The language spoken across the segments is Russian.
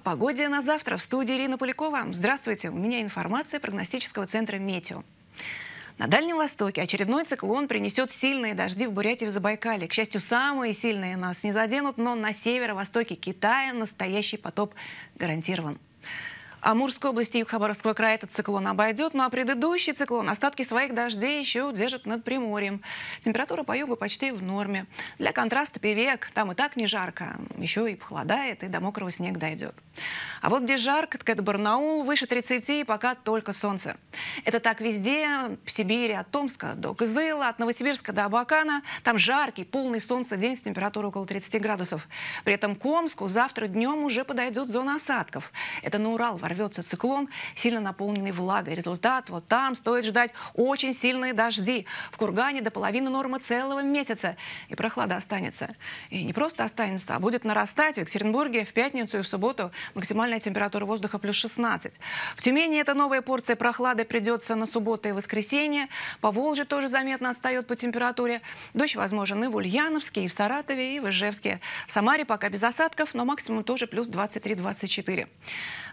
О погоде на завтра в студии Ирина Полякова. Здравствуйте, у меня информация прогностического центра «Метео». На Дальнем Востоке очередной циклон принесет сильные дожди в Бурятии и в Забайкале. К счастью, самые сильные нас не заденут, но на северо-востоке Китая настоящий потоп гарантирован. Амурской области и Хабаровского края этот циклон обойдет, ну а предыдущий циклон остатки своих дождей еще держит над Приморьем. Температура по югу почти в норме. Для контраста Певек, там и так не жарко, еще и похолодает, и до мокрого снег дойдет. А вот где жарко, так это Барнаул, выше 30, и пока только солнце. Это так везде, в Сибири, от Томска до Кызыла, от Новосибирска до Абакана. Там жаркий, полный солнца день с температурой около 30 градусов. При этом Комску завтра днем уже подойдет зона осадков. Это на Урал, в рвется циклон, сильно наполненный влагой. Результат вот там стоит ждать очень сильные дожди. В Кургане до половины нормы целого месяца. И прохлада останется. И не просто останется, а будет нарастать. В Екатеринбурге в пятницу и в субботу максимальная температура воздуха плюс 16. В Тюмени эта новая порция прохлады придется на субботу и воскресенье. По Волжье тоже заметно отстает по температуре. Дождь возможен и в Ульяновске, и в Саратове, и в Ижевске. В Самаре пока без осадков, но максимум тоже плюс 23-24.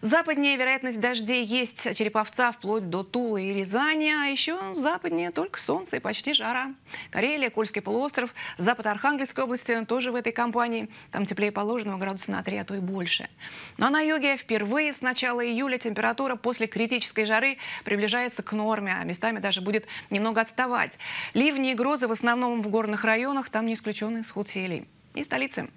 Западнее Средняя вероятность дождей есть Череповца вплоть до Тулы и Рязани, а еще западнее только солнце и почти жара. Карелия, Кольский полуостров, запад Архангельской области тоже в этой компании. Там теплее положенного градуса на 3, а то и больше. Но ну, а на юге впервые с начала июля температура после критической жары приближается к норме, а местами даже будет немного отставать. Ливни и грозы в основном в горных районах, там не исключен исход селей. И столицы.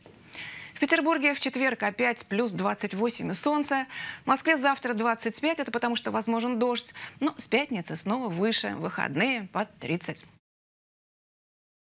В Петербурге в четверг опять плюс 28 и солнце. В Москве завтра 25, это потому что возможен дождь. Но ну, с пятницы снова выше, выходные под 30.